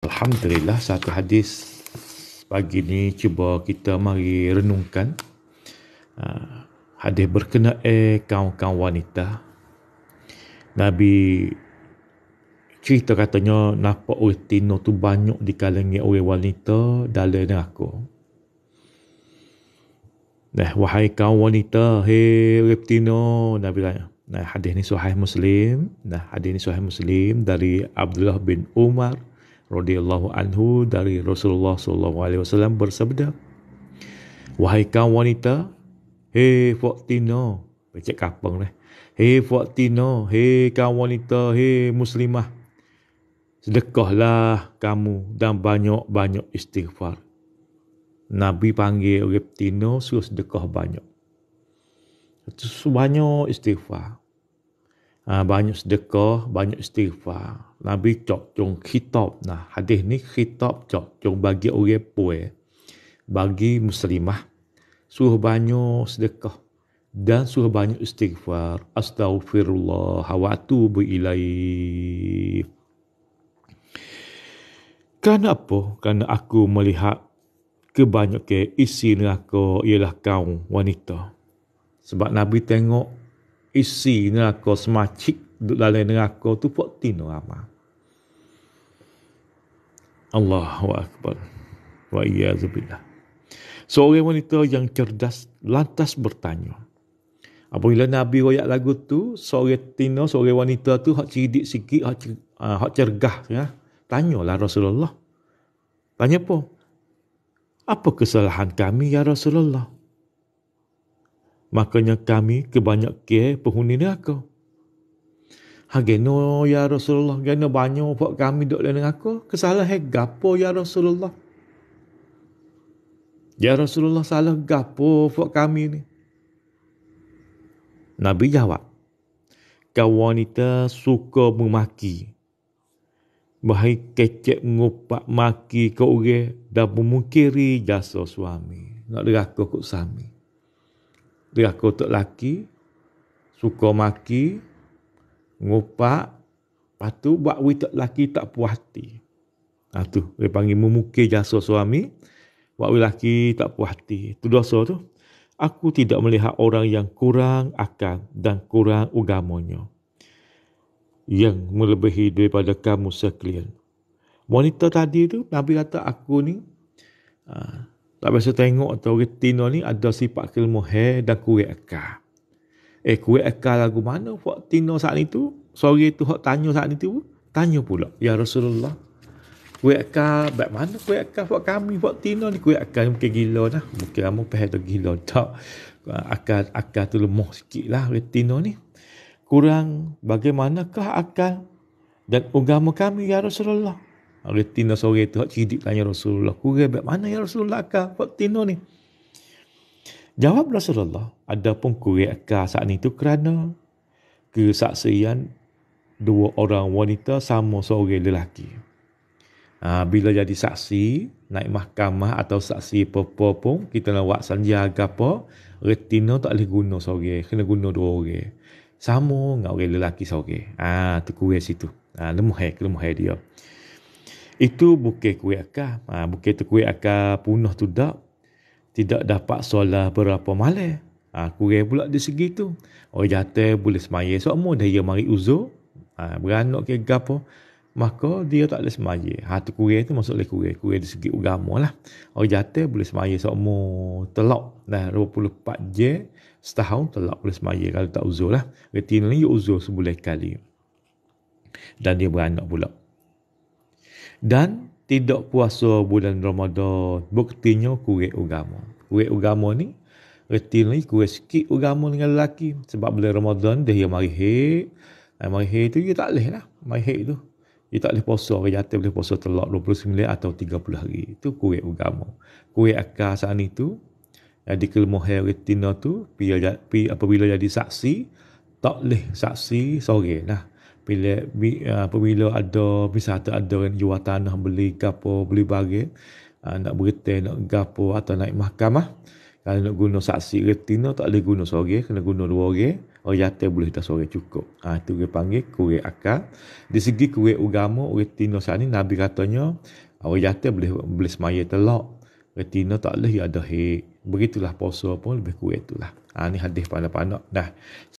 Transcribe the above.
Alhamdulillah satu hadis pagi ni cuba kita mari renungkan ah, hadis berkena eh kaum-kaum wanita Nabi cerita katanya nampak orang tino tu banyak dikalangi orang wanita dalam neraka Nah, wahai kaum wanita, hei reptino, Nabi tanya. Nah, hadis ini suhaib muslim. Nah, hadis ini suhaib muslim dari Abdullah bin Umar radhiyallahu anhu dari Rasulullah sallallahu alaihi wasallam bersabda Wahai kaum wanita hei Fatina becek kapeng ni hei Fatina hei kaum wanita hei muslimah sedekahlah kamu dan banyak-banyak istighfar Nabi panggil orang Tino suruh sedekah banyak itu banyak istighfar Ah, banyak sedekah, banyak istighfar. Nabi cok cung khitab. Nah, hadis ni khitab cok cung bagi orang puai. Bagi muslimah. Suruh banyak sedekah. Dan suruh banyak istighfar. Astaghfirullah. Hawatu bu'ilaih. Kerana apa? Kerana aku melihat kebanyakan isi neraka ialah kaum wanita. Sebab Nabi tengok isi neraka semacik duduk dalam neraka tu pun tino apa Allahu Akbar wa iyazubillah seorang wanita yang cerdas lantas bertanya apabila Nabi royak lagu tu seorang tino seorang wanita tu hak cidik sikit hak, ah, hak cergah ya? tanyalah Rasulullah tanya apa apa kesalahan kami ya Rasulullah makanya kami kebanyak ke penghuni neraka. Ha geno, ya Rasulullah, gena banyak buat kami duduk dalam neraka. Kesalahan gapo ya Rasulullah? Ya Rasulullah salah gapo buat kami ni? Nabi jawab, kau wanita suka memaki. Bahai kecek ngupak maki kau orang dan memungkiri jasa suami. Nak dirakuk kau sami tiga kotak laki, suka maki, ngopak, lepas tu buat witak laki tak puas hati. Ha, tu, dia panggil memukir jasa suami, buat laki tak puas hati. Itu dosa tu. Aku tidak melihat orang yang kurang akal dan kurang ugamanya. Yang melebihi daripada kamu sekalian. Wanita tadi tu, Nabi kata aku ni, ha, tak biasa tengok atau retina ni ada sifat kelmu hair dan kurik akar. Eh kurik akar lagu mana buat tino saat itu, tu? Sorry tu hok tanya saat itu, Tanya pula. Ya Rasulullah. Kurik akar buat mana kurik akar buat kami buat tino ni? Kurik akar ni mungkin gila lah. Mungkin kamu pahal tu gila tak. Akar, akar tu lemah sikit lah retina ni. Kurang bagaimanakah akal dan agama kami ya Rasulullah. Hari tino sore tu, cidik tanya Rasulullah, kurang baik mana ya Rasulullah akal buat tino ni? Jawab Rasulullah, ada pun kurang akal saat ni tu kerana kesaksian dua orang wanita sama sore lelaki. Ha, bila jadi saksi, naik mahkamah atau saksi apa-apa pun, kita nak buat sanjaga apa, retina tak boleh guna sore, kena guna dua orang. Sama dengan orang lelaki sore. Ah, ha, tu kurang situ. Ah, ha, lemuh hai, lemuh hai dia. Itu bukit kuih akar. Ha, bukit tu kuih akar punah tu tak. Tidak dapat solat berapa malam. Ha, kurang pula di segi tu. Orang jatuh boleh semaya. Sebab so, mu dah ia ya mari uzo. Ha, beranak ke apa. Maka dia tak boleh semaya. Ha, tu kurang tu masuk oleh kurang. Kurang di segi ugamu lah. Orang jatuh boleh semaya. Sebab so, mu telok. Dah 24 je setahun telok boleh semaya. Kalau tak uzo lah. Retina ni uzur sebulan kali. Dan dia beranak pula. Dan tidak puasa bulan Ramadan. Buktinya kurik agama. Kurik agama ni, reti ni kurik sikit agama dengan lelaki. Sebab bulan Ramadan, dia yang mari hek. Eh, mari hek tu, dia tak boleh lah. Mari hek tu. Dia tak boleh puasa. Orang jatuh boleh puasa telak 29 atau 30 hari. Itu kurik agama. Kurik akar saat ni tu, jadi eh, kelemahan retina tu, apabila jadi saksi, tak boleh saksi sore lah bila apabila ah, uh, ada misalnya ada, ada jual tanah beli gapo beli bagi ah, nak berita nak gapo atau naik mahkamah kalau nak guna saksi retina tak boleh guna seorang kena guna dua orang ah, orang yatim boleh tak seorang cukup ha, itu dia panggil kurik akal di segi kurik agama retina saat Nabi katanya orang yatim boleh, boleh semaya telak retina tak boleh ada hik begitulah poso pun lebih kurik itulah ha, ni hadis pandai-pandai dah